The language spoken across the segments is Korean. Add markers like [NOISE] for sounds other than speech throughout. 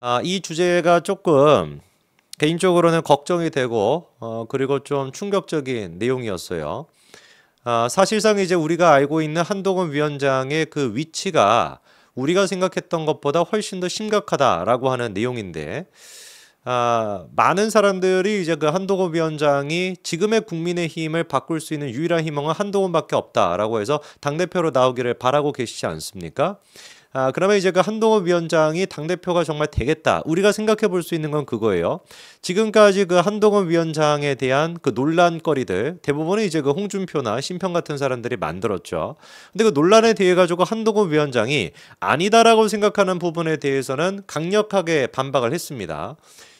아, 이 주제가 조금 개인적으로는 걱정이 되고 어, 그리고 좀 충격적인 내용이었어요. 아, 사실상 이제 우리가 알고 있는 한동훈 위원장의 그 위치가 우리가 생각했던 것보다 훨씬 더 심각하다라고 하는 내용인데 아, 많은 사람들이 이제 그 한동훈 위원장이 지금의 국민의 힘을 바꿀 수 있는 유일한 희망은 한동훈밖에 없다라고 해서 당 대표로 나오기를 바라고 계시지 않습니까? 아, 그러면 이제 그 한동호 위원장이 당 대표가 정말 되겠다. 우리가 생각해 볼 수 있는 건 그거예요. 지금까지 그 한동호 위원장에 대한 그 논란거리들 대부분은 이제 그 홍준표나 심평 같은 사람들이 만들었죠. 근데 그 논란에 대해 가지고 한동호 위원장이 아니다라고 생각하는 부분에 대해서는 강력하게 반박을 했습니다.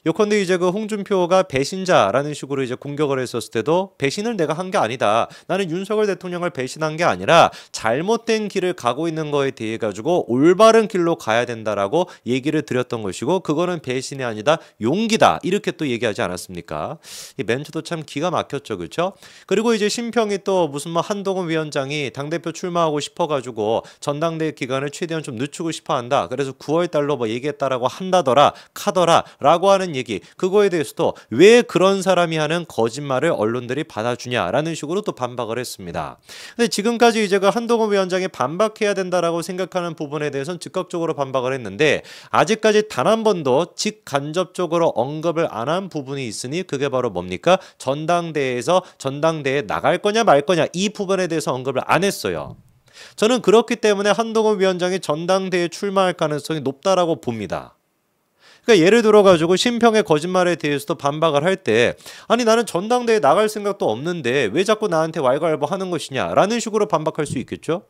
요컨대 이제 그 홍준표가 배신자라는 식으로 이제 공격을 했었을 때도 배신을 내가 한 게 아니다. 나는 윤석열 대통령을 배신한 게 아니라 잘못된 길을 가고 있는 거에 대해 가지고 올바른 길로 가야 된다라고 얘기를 드렸던 것이고 그거는 배신이 아니다. 용기다. 이렇게 또 얘기하지 않았습니까? 이 멘트도 참 기가 막혔죠. 그렇죠? 그리고 이제 심평이 또 무슨 뭐 한동훈 위원장이 당대표 출마하고 싶어 가지고 전당대회 기간을 최대한 좀 늦추고 싶어 한다. 그래서 9월 달로 뭐 얘기했다라고 한다더라. 카더라라고 하는 얘기 그거에 대해서도 왜 그런 사람이 하는 거짓말을 언론들이 받아주냐라는 식으로 또 반박을 했습니다. 근데 지금까지 이제가 한동훈 위원장이 반박해야 된다라고 생각하는 부분에 대해서는 즉각적으로 반박을 했는데 아직까지 단 한 번도 직간접적으로 언급을 안 한 부분이 있으니 그게 바로 뭡니까? 전당대회에서 전당대회 나갈 거냐 말 거냐 이 부분에 대해서 언급을 안 했어요. 저는 그렇기 때문에 한동훈 위원장이 전당대회 출마할 가능성이 높다라고 봅니다. 그러니까 예를 들어 가지고 심평의 거짓말에 대해서도 반박을 할 때 아니 나는 전당대회 나갈 생각도 없는데 왜 자꾸 나한테 왈가왈부하는 것이냐라는 식으로 반박할 수 있겠죠.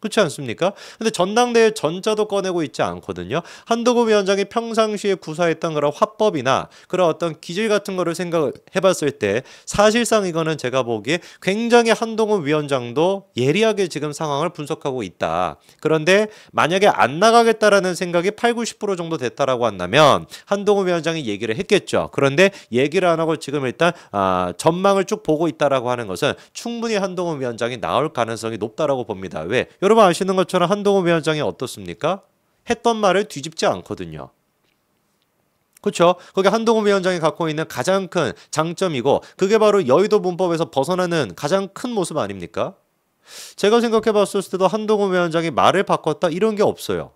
그렇지 않습니까? 근데 전당대회 전자도 꺼내고 있지 않거든요. 한도구 위원장이 평상시에 구사했던 그런 화법이나 그런 어떤 기질 같은 거를 생각해봤을 때 사실상 이거는 제가 보기에 굉장히 한동훈 위원장도 예리하게 지금 상황을 분석하고 있다. 그런데 만약에 안 나가겠다라는 생각이 8, 90% 정도 됐다라고 한다면 한동훈 위원장이 얘기를 했겠죠. 그런데 얘기를 안 하고 지금 일단 아, 전망을 쭉 보고 있다라고 하는 것은 충분히 한동훈 위원장이 나올 가능성이 높다라고 봅니다. 왜? 여러분 아시는 것처럼 한동훈 위원장이 어떻습니까? 했던 말을 뒤집지 않거든요. 그렇죠. 그게 한동훈 위원장이 갖고 있는 가장 큰 장점이고 그게 바로 여의도 문법에서 벗어나는 가장 큰 모습 아닙니까? 제가 생각해 봤을 때도 한동훈 위원장이 말을 바꿨다 이런 게 없어요.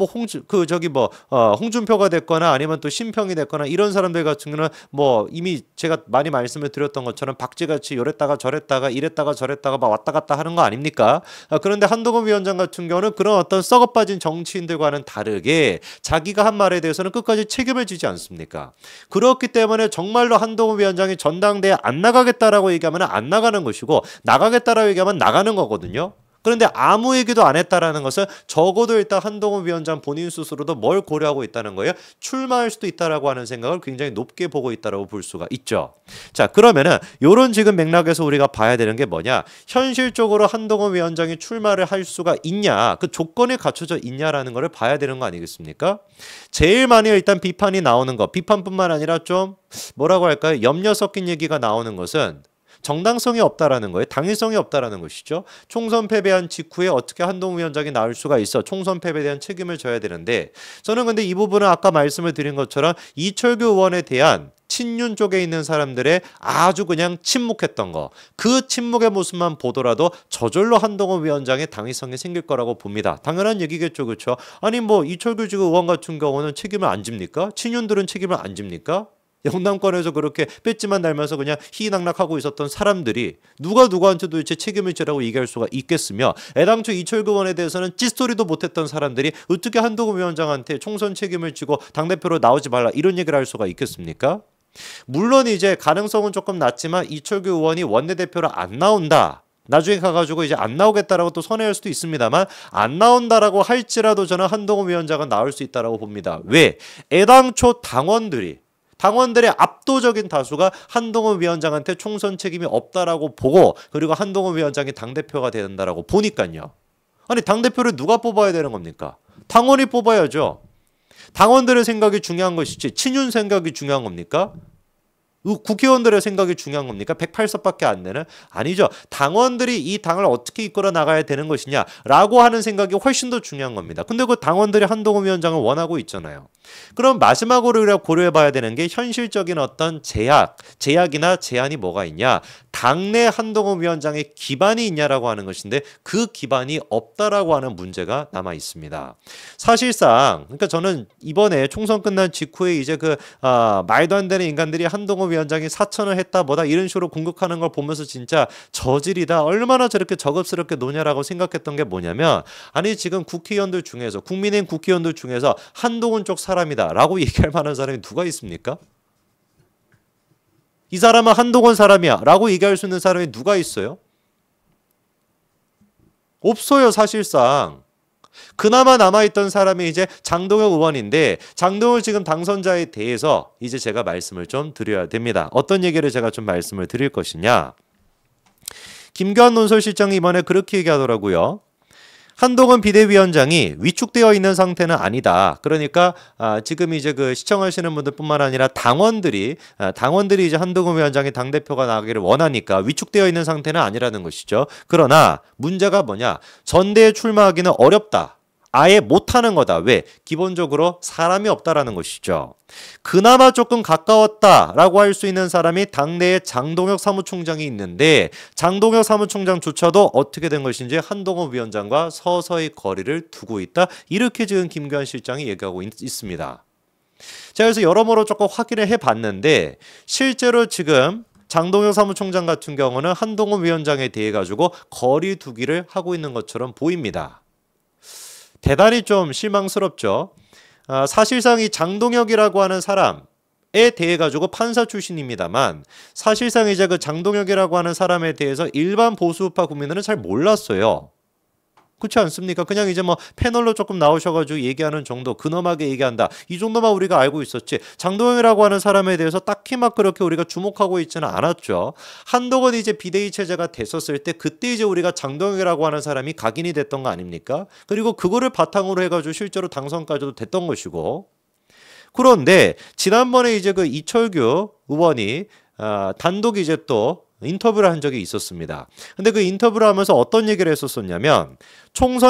뭐 홍준 그 저기 뭐 어, 홍준표가 됐거나 아니면 또 심평이 됐거나 이런 사람들 같은 경우는 뭐 이미 제가 많이 말씀을 드렸던 것처럼 박쥐같이 요랬다가 저랬다가 이랬다가 저랬다가 막 왔다 갔다 하는 거 아닙니까? 아, 그런데 한동훈 위원장 같은 경우는 그런 어떤 썩어빠진 정치인들과는 다르게 자기가 한 말에 대해서는 끝까지 책임을 지지 않습니까? 그렇기 때문에 정말로 한동훈 위원장이 전당대에 안 나가겠다라고 얘기하면 안 나가는 것이고 나가겠다라고 얘기하면 나가는 거거든요. 그런데 아무 얘기도 안 했다라는 것은 적어도 일단 한동훈 위원장 본인 스스로도 뭘 고려하고 있다는 거예요. 출마할 수도 있다라고 하는 생각을 굉장히 높게 보고 있다라고 볼 수가 있죠. 자, 그러면은 요런 지금 맥락에서 우리가 봐야 되는 게 뭐냐? 현실적으로 한동훈 위원장이 출마를 할 수가 있냐? 그 조건이 갖춰져 있냐라는 거를 봐야 되는 거 아니겠습니까? 제일 많이 일단 비판이 나오는 거, 비판뿐만 아니라 좀 뭐라고 할까요? 염려 섞인 얘기가 나오는 것은 정당성이 없다라는 거예요. 당위성이 없다라는 것이죠. 총선 패배한 직후에 어떻게 한동훈 위원장이 나올 수가 있어 총선 패배에 대한 책임을 져야 되는데 저는 근데 이 부분은 아까 말씀을 드린 것처럼 이철규 의원에 대한 친윤 쪽에 있는 사람들의 아주 그냥 침묵했던 거. 그 침묵의 모습만 보더라도 저절로 한동훈 위원장의 당위성이 생길 거라고 봅니다. 당연한 얘기겠죠. 그렇죠? 아니 뭐 이철규 지금 의원 같은 경우는 책임을 안 집니까? 친윤들은 책임을 안 집니까? 영남권에서 그렇게 뺏지만 달면서 그냥 희낙낙하고 있었던 사람들이 누가 누구한테 도대체 책임을 지라고 얘기할 수가 있겠으며 애당초 이철규 의원에 대해서는 찌스토리도 못했던 사람들이 어떻게 한동훈 위원장한테 총선 책임을 지고 당대표로 나오지 말라 이런 얘기를 할 수가 있겠습니까? 물론 이제 가능성은 조금 낮지만 이철규 의원이 원내대표로 안 나온다. 나중에 가가지고 이제 안 나오겠다라고 또 선회할 수도 있습니다만 안 나온다라고 할지라도 저는 한동훈 위원장은 나올 수 있다라고 봅니다. 왜? 애당초 당원들이 당원들의 압도적인 다수가 한동훈 위원장한테 총선 책임이 없다라고 보고 그리고 한동훈 위원장이 당대표가 된다라고 보니까요. 아니 당대표를 누가 뽑아야 되는 겁니까? 당원이 뽑아야죠. 당원들의 생각이 중요한 것이지 친윤 생각이 중요한 겁니까? 그 국회의원들의 생각이 중요한 겁니까? 108석밖에 안 되는? 아니죠. 당원들이 이 당을 어떻게 이끌어 나가야 되는 것이냐라고 하는 생각이 훨씬 더 중요한 겁니다. 근데 그 당원들이 한동훈 위원장을 원하고 있잖아요. 그럼 마지막으로 고려해 봐야 되는 게 현실적인 어떤 제약, 제약이나 제한이 뭐가 있냐? 당내 한동훈 위원장의 기반이 있냐라고 하는 것인데 그 기반이 없다라고 하는 문제가 남아 있습니다. 사실상 그러니까 저는 이번에 총선 끝난 직후에 이제 그 아, 말도 안 되는 인간들이 한동훈 위원장이 사천을 했다 뭐다 이런 식으로 공격하는 걸 보면서 진짜 저질이다 얼마나 저렇게 저급스럽게 노냐라고 생각했던 게 뭐냐면 아니 지금 국회의원들 중에서 국민의힘 국회의원들 중에서 한동훈 쪽 사람이다 라고 [LAUGHS] 얘기할 만한 사람이 누가 있습니까? 이 사람은 한동훈 사람이야 라고 얘기할 수 있는 사람이 누가 있어요? 없어요 사실상 그나마 남아있던 사람이 이제 장동혁 의원인데 장동혁 지금 당선자에 대해서 이제 제가 말씀을 좀 드려야 됩니다. 어떤 얘기를 제가 좀 말씀을 드릴 것이냐. 김교환 논설실장이 이번에 그렇게 얘기하더라고요. 한동훈 비대위원장이 위축되어 있는 상태는 아니다. 그러니까 아, 지금 이제 그 시청하시는 분들뿐만 아니라 당원들이 아, 당원들이 이제 한동훈 위원장이 당 대표가 나기를 가 원하니까 위축되어 있는 상태는 아니라는 것이죠. 그러나 문제가 뭐냐? 전대에 출마하기는 어렵다. 아예 못하는 거다. 왜? 기본적으로 사람이 없다라는 것이죠. 그나마 조금 가까웠다라고 할 수 있는 사람이 당내에 장동혁 사무총장이 있는데 장동혁 사무총장조차도 어떻게 된 것인지 한동호 위원장과 서서히 거리를 두고 있다. 이렇게 지금 김교환 실장이 얘기하고 있, 있습니다. 자, 그래서 여러모로 조금 확인을 해봤는데 실제로 지금 장동혁 사무총장 같은 경우는 한동훈 위원장에 대해 가지고 거리 두기를 하고 있는 것처럼 보입니다. 대단히 좀 실망스럽죠. 아, 사실상 이 장동혁이라고 하는 사람, 에 대해 가지고 판사 출신입니다만 사실상 이제 그 장동혁이라고 하는 사람에 대해서 일반 보수파 국민들은 잘 몰랐어요. 그렇지 않습니까? 그냥 이제 뭐 패널로 조금 나오셔가지고 얘기하는 정도, 근엄하게 얘기한다. 이 정도만 우리가 알고 있었지. 장동영이라고 하는 사람에 대해서 딱히 막 그렇게 우리가 주목하고 있지는 않았죠. 한동훈이 이제 비대위 체제가 됐었을 때 그때 이제 우리가 장동영이라고 하는 사람이 각인이 됐던 거 아닙니까? 그리고 그거를 바탕으로 해가지고 실제로 당선까지도 됐던 것이고. 그런데 지난번에 이제 그 이철규 의원이 어, 단독 이제 또 인터뷰를 한 적이 있었습니다. 근데 그 인터뷰를 하면서 어떤 얘기를 했었었냐면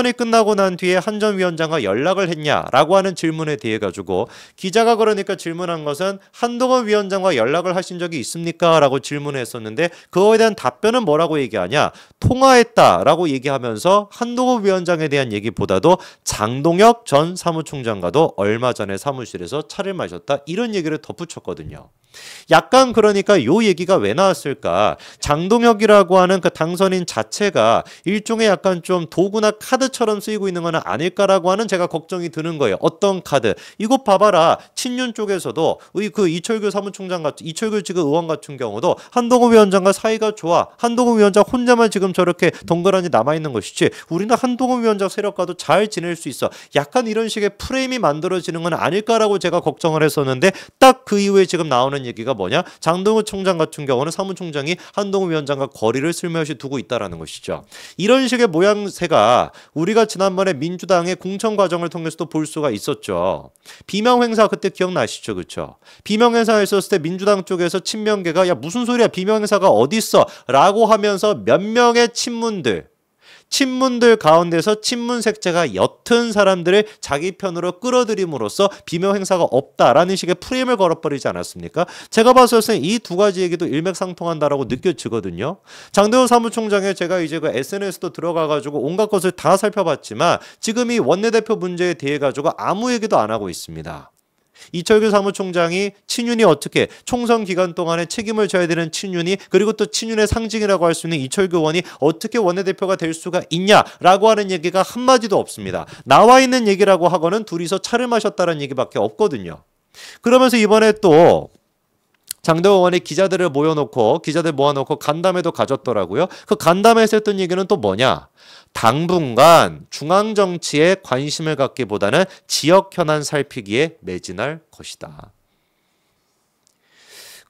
총선이 끝나고 난 뒤에 한 전 위원장과 연락을 했냐라고 하는 질문에 대해 가지고 기자가 그러니까 질문한 것은 한동훈 위원장과 연락을 하신 적이 있습니까라고 질문했었는데 그거에 대한 답변은 뭐라고 얘기하냐 통화했다라고 얘기하면서 한동훈 위원장에 대한 얘기보다도 장동혁 전 사무총장과도 얼마 전에 사무실에서 차를 마셨다 이런 얘기를 덧붙였거든요. 약간 그러니까 요 얘기가 왜 나왔을까? 장동혁이라고 하는 그 당선인 자체가 일종의 약간 좀 도구나 카드처럼 쓰이고 있는 건 아닐까라고 하는 제가 걱정이 드는 거예요. 어떤 카드? 이거 봐봐라. 친윤 쪽에서도 그 이철규 사무총장 같은 이철규 지금 의원 같은 경우도 한동훈 위원장과 사이가 좋아. 한동훈 위원장 혼자만 지금 저렇게 동그란히 남아 있는 것이지. 우리는 한동훈 위원장 세력과도 잘 지낼 수 있어. 약간 이런 식의 프레임이 만들어지는 건 아닐까라고 제가 걱정을 했었는데 딱 그 이후에 지금 나오는 하는 얘기가 뭐냐? 장동훈 총장 같은 경우는 사무총장이 한동훈 위원장과 거리를 슬며시 두고 있다라는 것이죠. 이런 식의 모양새가 우리가 지난번에 민주당의 공천 과정을 통해서도 볼 수가 있었죠. 비명 행사 그때 기억나시죠, 그렇죠? 비명 행사 있었을 때 민주당 쪽에서 친명계가 야 무슨 소리야 비명 행사가 어디 있어라고 하면서 몇 명의 친문들 친문들 가운데서 친문 색채가 옅은 사람들을 자기 편으로 끌어들임으로써 비명 행사가 없다라는 식의 프레임을 걸어버리지 않았습니까? 제가 봤을 때는 이두 가지 얘기도 일맥상통한다라고 느껴지거든요. 장대호 사무총장에 제가 이제 그 SNS도 들어가가지고 온갖 것을 다 살펴봤지만 지금 이 원내대표 문제에 대해 가지고 아무 얘기도 안 하고 있습니다. 이철규 사무총장이 친윤이 어떻게 총선 기간 동안에 책임을 져야 되는 친윤이 그리고 또 친윤의 상징이라고 할 수 있는 이철규 의원이 어떻게 원내대표가 될 수가 있냐라고 하는 얘기가 한마디도 없습니다. 나와 있는 얘기라고 하거는 둘이서 차를 마셨다는 얘기밖에 없거든요. 그러면서 이번에 또 장대호 의원이 기자들을 모여놓고 기자들 모아놓고 간담회도 가졌더라고요. 그 간담회에서 했던 얘기는 또 뭐냐? 당분간 중앙 정치에 관심을 갖기보다는 지역 현안 살피기에 매진할 것이다.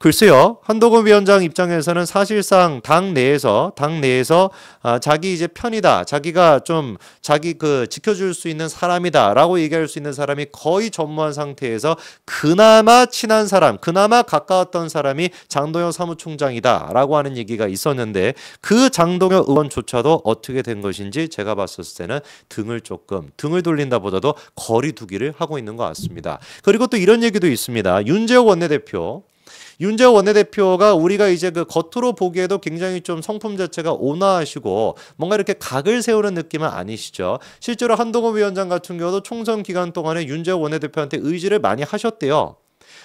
글쎄요. 한도건 위원장 입장에서는 사실상 당 내에서 당 내에서 아, 자기 이제 편이다. 자기가 좀 자기 그 지켜줄 수 있는 사람이다라고 얘기할 수 있는 사람이 거의 전무한 상태에서 그나마 친한 사람, 그나마 가까웠던 사람이 장동현 사무총장이다라고 하는 얘기가 있었는데 그 장동현 의원조차도 어떻게 된 것인지 제가 봤었을 때는 등을 조금 등을 돌린다보다도 거리 두기를 하고 있는 것 같습니다. 그리고 또 이런 얘기도 있습니다. 윤재호 원내대표 윤재호 원내대표가 우리가 이제 그 겉으로 보기에도 굉장히 좀 성품 자체가 온화하시고 뭔가 이렇게 각을 세우는 느낌은 아니시죠. 실제로 한동훈 위원장 같은 경우도 총선 기간 동안에 윤재호 원내대표한테 의지를 많이 하셨대요.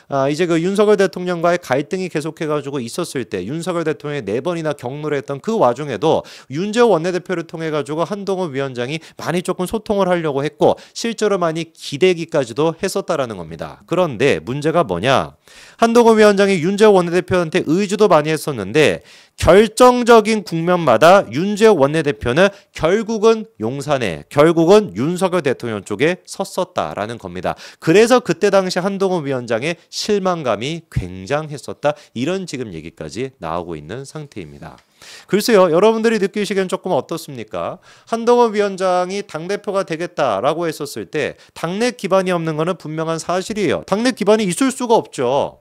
아, 이제 그 윤석열 대통령과의 갈등이 계속해가지고 있었을 때 윤석열 대통령이 네 번이나 경로를 했던 그 와중에도 윤재호 원내대표를 통해 가지고 한동훈 위원장이 많이 조금 소통을 하려고 했고 실제로 많이 기대기까지도 했었다라는 겁니다. 그런데 문제가 뭐냐? 한동훈 위원장이 윤재호 원내대표한테 의지도 많이 했었는데 결정적인 국면마다 윤재호 원내대표는 결국은 용산에 결국은 윤석열 대통령 쪽에 섰었다라는 겁니다. 그래서 그때 당시 한동훈 위원장의 실망감이 굉장했었다. 이런 지금 얘기까지 나오고 있는 상태입니다. 글쎄요, 여러분들이 느끼시기엔 조금 어떻습니까? 한동훈 위원장이 당대표가 되겠다라고 했었을 때 당내 기반이 없는 것은 분명한 사실이에요. 당내 기반이 있을 수가 없죠.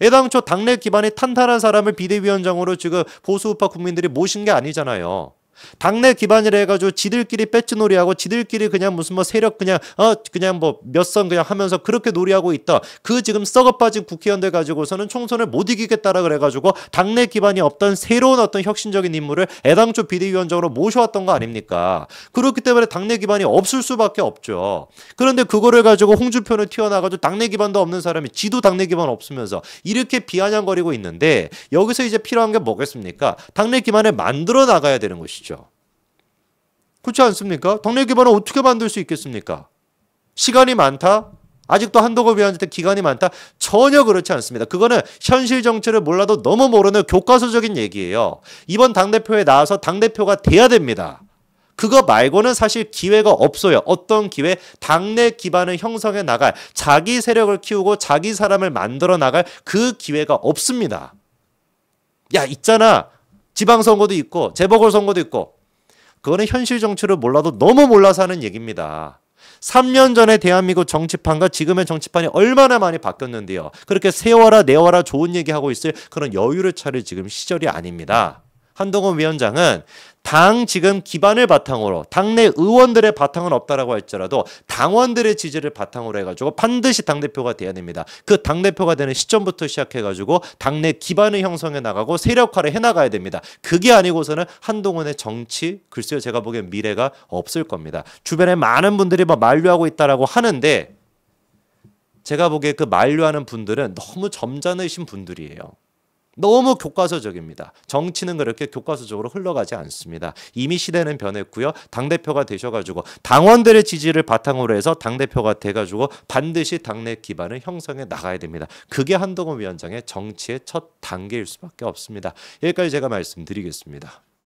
애당초 당내 기반이 탄탄한 사람을 비대위원장으로 지금 보수우파 국민들이 모신 게 아니잖아요. 당내 기반이라 해가지고 지들끼리 배치놀이하고 지들끼리 그냥 무슨 뭐 세력 그냥 어 그냥 뭐 몇 선 그냥 하면서 그렇게 놀이하고 있다. 그 지금 썩어빠진 국회의원들 가지고서는 총선을 못 이기겠다라 그래가지고 당내 기반이 없던 새로운 어떤 혁신적인 인물을 애당초 비대위원장으로 모셔왔던 거 아닙니까? 그렇기 때문에 당내 기반이 없을 수밖에 없죠. 그런데 그거를 가지고 홍준표는 튀어나가지고 당내 기반도 없는 사람이 지도 당내 기반 없으면서 이렇게 비아냥거리고 있는데 여기서 이제 필요한 게 뭐겠습니까? 당내 기반을 만들어 나가야 되는 것이죠. 그렇지 않습니까? 동네 기반을 어떻게 만들 수 있겠습니까? 시간이 많다? 아직도 한도급 위원한테 기간이 많다? 전혀 그렇지 않습니다. 그거는 현실 정체를 몰라도 너무 모르는 교과서적인 얘기예요. 이번 당대표에 나와서 당대표가 돼야 됩니다. 그거 말고는 사실 기회가 없어요. 어떤 기회? 당내 기반을 형성해 나갈, 자기 세력을 키우고 자기 사람을 만들어 나갈 그 기회가 없습니다. 야, 있잖아. 지방선거도 있고, 재보궐선거도 있고, 그거는 현실 정치를 몰라도 너무 몰라서 하는 얘기입니다. 3년 전에 대한민국 정치판과 지금의 정치판이 얼마나 많이 바뀌었는데요. 그렇게 세워라, 내워라 좋은 얘기하고 있을 그런 여유를 차릴 지금 시절이 아닙니다. 한동훈 위원장은 당 지금 기반을 바탕으로 당내 의원들의 바탕은 없다라고 할지라도 당원들의 지지를 바탕으로 해가지고 반드시 당 대표가 돼야 됩니다. 그 당 대표가 되는 시점부터 시작해가지고 당내 기반을 형성해 나가고 세력화를 해 나가야 됩니다. 그게 아니고서는 한동훈의 정치 글쎄요 제가 보기엔 미래가 없을 겁니다. 주변에 많은 분들이 막 뭐 만류하고 있다라고 하는데 제가 보기에 그 만류하는 분들은 너무 점잖으신 분들이에요. 너무 교과서적입니다. 정치는 그렇게 교과서적으로 흘러가지 않습니다. 이미 시대는 변했고요. 당대표가 되셔가지고 당원들의 지지를 바탕으로 해서 당대표가 돼가지고 반드시 당내 기반을 형성해 나가야 됩니다. 그게 한동훈 위원장의 정치의 첫 단계일 수밖에 없습니다. 여기까지 제가 말씀드리겠습니다.